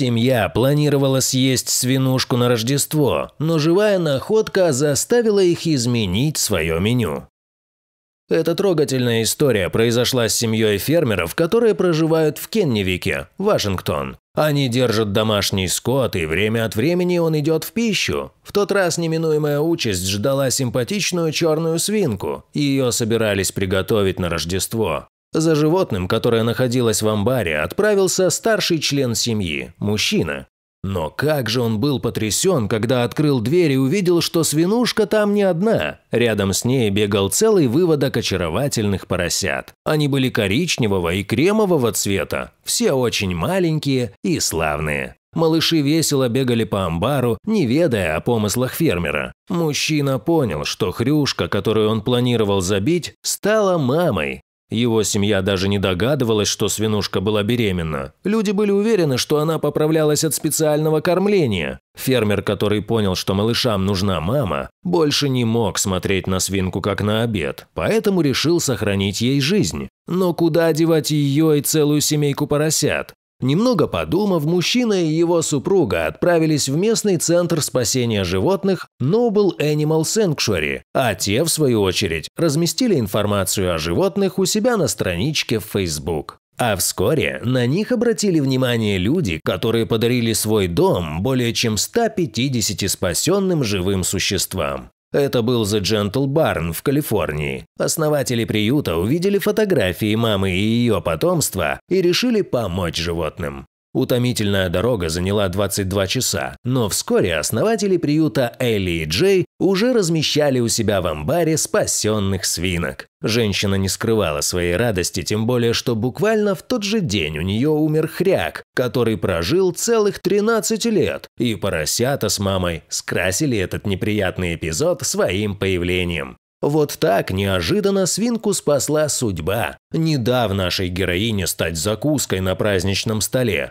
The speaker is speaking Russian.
Семья планировала съесть свинушку на Рождество, но живая находка заставила их изменить свое меню. Эта трогательная история произошла с семьей фермеров, которые проживают в Кенневике, Вашингтон. Они держат домашний скот, и время от времени он идет в пищу. В тот раз неминуемая участь ждала симпатичную черную свинку. Ее собирались приготовить на Рождество. За животным, которое находилось в амбаре, отправился старший член семьи – мужчина. Но как же он был потрясен, когда открыл дверь и увидел, что свинушка там не одна. Рядом с ней бегал целый выводок очаровательных поросят. Они были коричневого и кремового цвета, все очень маленькие и славные. Малыши весело бегали по амбару, не ведая о помыслах фермера. Мужчина понял, что хрюшка, которую он планировал забить, стала мамой. Его семья даже не догадывалась, что свинушка была беременна. Люди были уверены, что она поправлялась от специального кормления. Фермер, который понял, что малышам нужна мама, больше не мог смотреть на свинку как на обед, поэтому решил сохранить ей жизнь. Но куда девать ее и целую семейку поросят? Немного подумав, мужчина и его супруга отправились в местный центр спасения животных Noble Animal Sanctuary, а те, в свою очередь, разместили информацию о животных у себя на страничке в Facebook. А вскоре на них обратили внимание люди, которые подарили свой дом более чем 150 спасенным живым существам. Это был The Gentle Barn в Калифорнии. Основатели приюта увидели фотографии мамы и ее потомства и решили помочь животным. Утомительная дорога заняла 22 часа, но вскоре основатели приюта Элли и Джей уже размещали у себя в амбаре спасенных свинок. Женщина не скрывала своей радости, тем более, что буквально в тот же день у нее умер хряк, который прожил целых 13 лет, и поросята с мамой скрасили этот неприятный эпизод своим появлением. Вот так неожиданно свинку спасла судьба, не дав нашей героине стать закуской на праздничном столе,